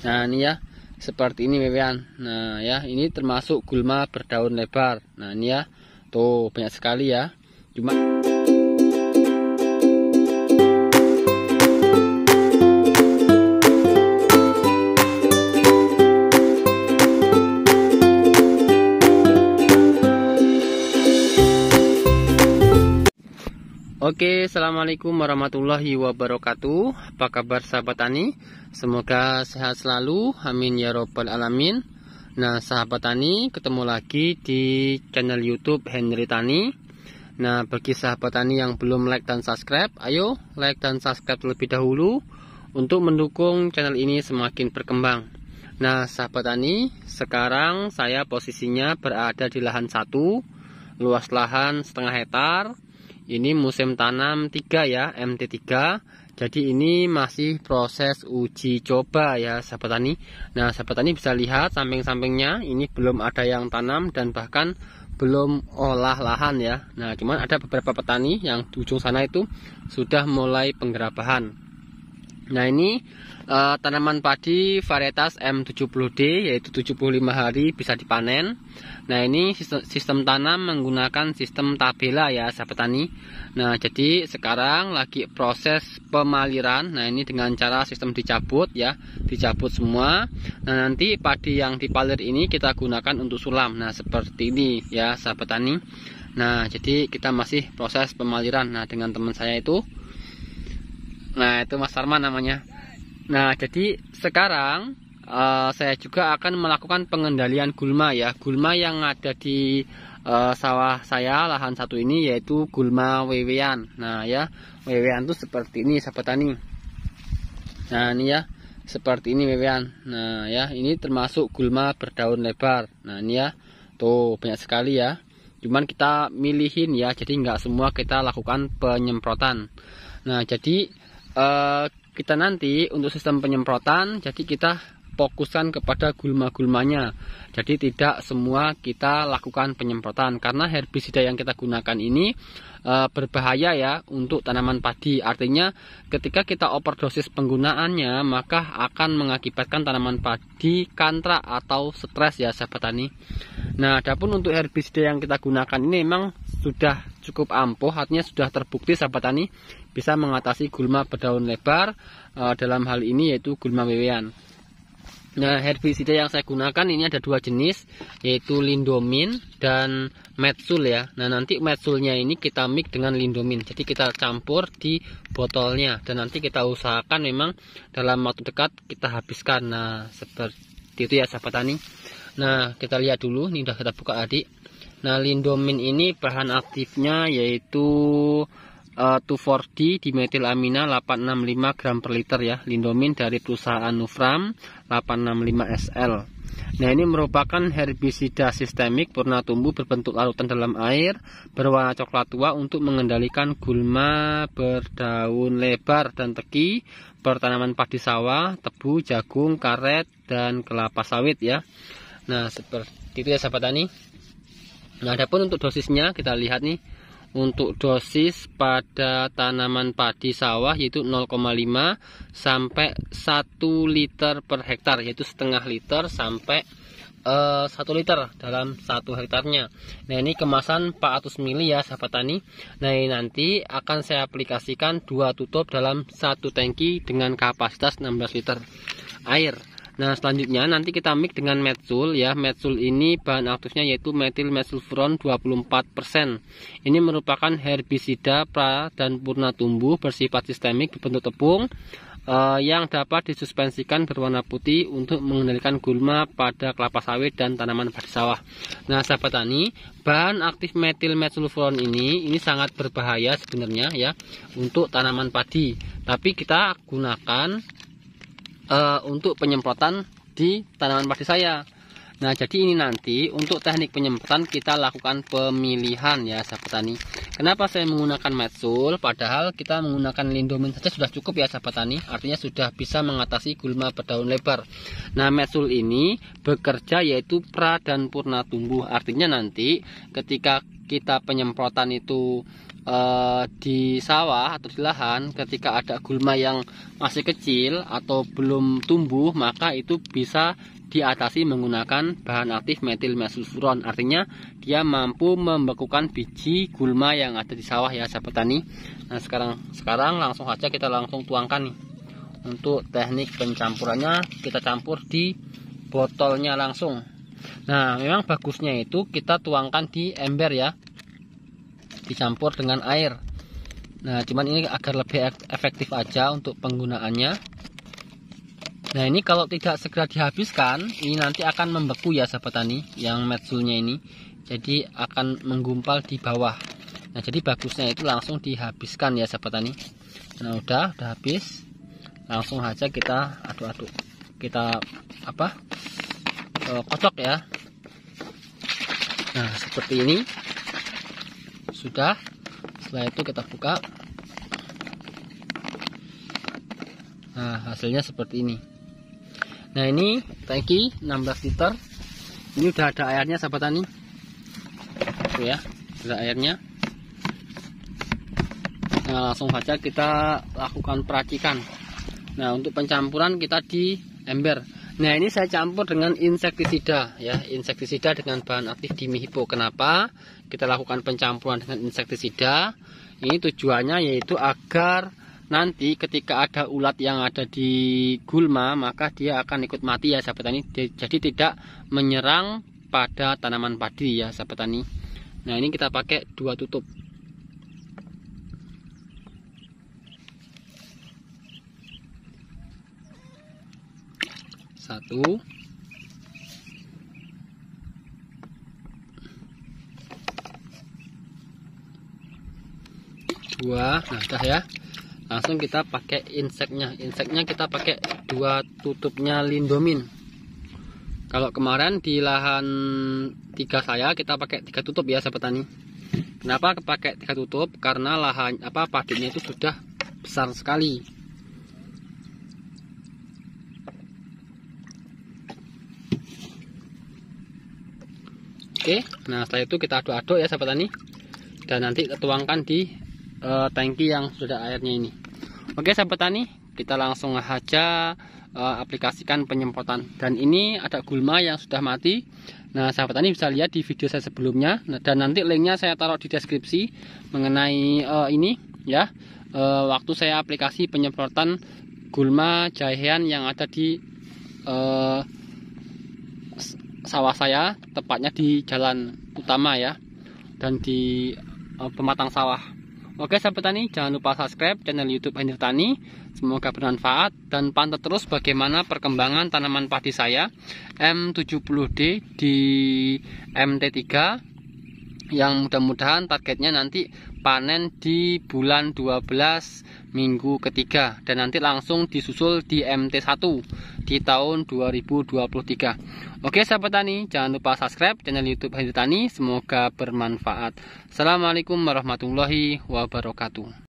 Nah ini ya seperti ini wewean. Nah ya ini termasuk gulma berdaun lebar. Nah ini ya tuh banyak sekali ya. Cuma Oke, Assalamualaikum warahmatullahi wabarakatuh Apa kabar sahabat Tani? Semoga sehat selalu, amin ya robbal alamin Nah sahabat Tani, ketemu lagi di channel youtube Henry Tani Nah bagi sahabat Tani yang belum like dan subscribe Ayo like dan subscribe terlebih dahulu Untuk mendukung channel ini semakin berkembang Nah sahabat Tani, sekarang saya posisinya berada di lahan satu, Luas lahan setengah hektare ini musim tanam 3 ya MT3 jadi ini masih proses uji coba ya sahabat tani nah sahabat tani bisa lihat samping-sampingnya ini belum ada yang tanam dan bahkan belum olah lahan ya nah cuman ada beberapa petani yang di ujung sana itu sudah mulai penggerabahan Nah ini uh, tanaman padi varietas M70D yaitu 75 hari bisa dipanen. Nah ini sistem, sistem tanam menggunakan sistem tabela ya sahabat tani. Nah jadi sekarang lagi proses pemaliran. Nah ini dengan cara sistem dicabut ya, dicabut semua. Nah nanti padi yang dipalir ini kita gunakan untuk sulam. Nah seperti ini ya sahabat tani. Nah jadi kita masih proses pemaliran. Nah dengan teman saya itu Nah itu Mas Sarma namanya. Nah jadi sekarang uh, saya juga akan melakukan pengendalian gulma ya. Gulma yang ada di uh, sawah saya lahan satu ini yaitu gulma wewean. Nah ya wewean itu seperti ini sahabat tani. Nah ini ya seperti ini wewean. Nah ya ini termasuk gulma berdaun lebar. Nah ini ya tuh banyak sekali ya. Cuman kita milihin ya jadi nggak semua kita lakukan penyemprotan. Nah jadi Eh, kita nanti untuk sistem penyemprotan jadi kita fokuskan kepada gulma-gulmanya jadi tidak semua kita lakukan penyemprotan karena herbisida yang kita gunakan ini e, berbahaya ya untuk tanaman padi artinya ketika kita overdosis penggunaannya maka akan mengakibatkan tanaman padi kantra atau stres ya sahabat tani nah adapun untuk herbisida yang kita gunakan ini memang sudah cukup ampuh artinya sudah terbukti sahabat tani bisa mengatasi gulma berdaun lebar e, dalam hal ini yaitu gulma wewean nah herbisida yang saya gunakan ini ada dua jenis yaitu lindomin dan metsul ya nah nanti metsulnya ini kita mix dengan lindomin jadi kita campur di botolnya dan nanti kita usahakan memang dalam waktu dekat kita habiskan nah seperti itu ya sahabat tani nah kita lihat dulu ini udah kita buka adik Nah, lindomin ini bahan aktifnya yaitu uh, 2,4-D dimetilamina 865 gram per liter ya. Lindomin dari perusahaan Nufram 865 SL. Nah, ini merupakan herbisida sistemik purna tumbuh berbentuk larutan dalam air, berwarna coklat tua untuk mengendalikan gulma berdaun lebar dan teki, pertanaman padi sawah, tebu, jagung, karet, dan kelapa sawit ya. Nah, seperti itu ya sahabat tani. Nah, adapun untuk dosisnya kita lihat nih untuk dosis pada tanaman padi sawah yaitu 0,5 sampai 1 liter per hektar yaitu setengah liter sampai uh, eh, 1 liter dalam satu hektarnya. Nah, ini kemasan 400 mili ya sahabat tani. Nah, ini nanti akan saya aplikasikan dua tutup dalam satu tangki dengan kapasitas 16 liter air. Nah, selanjutnya nanti kita mix dengan metsul ya. Metsul ini bahan aktifnya yaitu metil mesulfuron 24%. Ini merupakan herbisida pra dan purna tumbuh bersifat sistemik berbentuk tepung eh, yang dapat disuspensikan berwarna putih untuk mengendalikan gulma pada kelapa sawit dan tanaman padi sawah. Nah, sahabat tani, bahan aktif metil mesulfuron ini ini sangat berbahaya sebenarnya ya untuk tanaman padi. Tapi kita gunakan uh, untuk penyemprotan di tanaman padi saya. Nah, jadi ini nanti untuk teknik penyemprotan kita lakukan pemilihan ya sahabat tani. Kenapa saya menggunakan Metsul? Padahal kita menggunakan Lindomin saja sudah cukup ya sahabat tani. Artinya sudah bisa mengatasi gulma berdaun lebar. Nah Metsul ini bekerja yaitu pra dan purna tumbuh. Artinya nanti ketika kita penyemprotan itu e, di sawah atau di lahan, ketika ada gulma yang masih kecil atau belum tumbuh, maka itu bisa diatasi menggunakan bahan aktif metil mesulfuron. Artinya dia mampu membekukan biji gulma yang ada di sawah ya sahabat tani. Nah, sekarang sekarang langsung saja kita langsung tuangkan nih. Untuk teknik pencampurannya kita campur di botolnya langsung. Nah, memang bagusnya itu kita tuangkan di ember ya. Dicampur dengan air. Nah, cuman ini agar lebih efektif aja untuk penggunaannya Nah ini kalau tidak segera dihabiskan, ini nanti akan membeku ya sahabat tani, yang metsulnya ini. Jadi akan menggumpal di bawah. Nah jadi bagusnya itu langsung dihabiskan ya sahabat tani. Nah udah, udah habis. Langsung aja kita aduk-aduk. Kita apa? E, kocok ya. Nah seperti ini. Sudah. Setelah itu kita buka. Nah hasilnya seperti ini nah ini tangki 16 liter ini udah ada airnya sahabat tani Tuh ya sudah airnya nah langsung saja kita lakukan peracikan nah untuk pencampuran kita di ember nah ini saya campur dengan insektisida ya insektisida dengan bahan aktif dimihipo. mihipo. kenapa kita lakukan pencampuran dengan insektisida ini tujuannya yaitu agar nanti ketika ada ulat yang ada di gulma maka dia akan ikut mati ya sahabat tani jadi tidak menyerang pada tanaman padi ya sahabat tani nah ini kita pakai dua tutup satu dua nah dah ya langsung kita pakai inseknya inseknya kita pakai dua tutupnya lindomin kalau kemarin di lahan tiga saya kita pakai tiga tutup ya sahabat tani kenapa pakai tiga tutup karena lahan apa padinya itu sudah besar sekali oke nah setelah itu kita aduk-aduk ya sahabat tani dan nanti tuangkan di uh, eh, tangki yang sudah airnya ini oke sahabat tani kita langsung aja uh, eh, aplikasikan penyemprotan dan ini ada gulma yang sudah mati nah sahabat tani bisa lihat di video saya sebelumnya nah, dan nanti linknya saya taruh di deskripsi mengenai uh, ini ya uh, waktu saya aplikasi penyemprotan gulma jahean yang ada di uh, sawah saya tepatnya di jalan utama ya dan di uh, pematang sawah Oke sahabat tani, jangan lupa subscribe channel YouTube Hendir Tani. Semoga bermanfaat dan pantau terus bagaimana perkembangan tanaman padi saya M70D di MT3 yang mudah-mudahan targetnya nanti panen di bulan 12 minggu ketiga dan nanti langsung disusul di MT1 di tahun 2023 oke sahabat tani jangan lupa subscribe channel youtube Hadir Tani semoga bermanfaat Assalamualaikum warahmatullahi wabarakatuh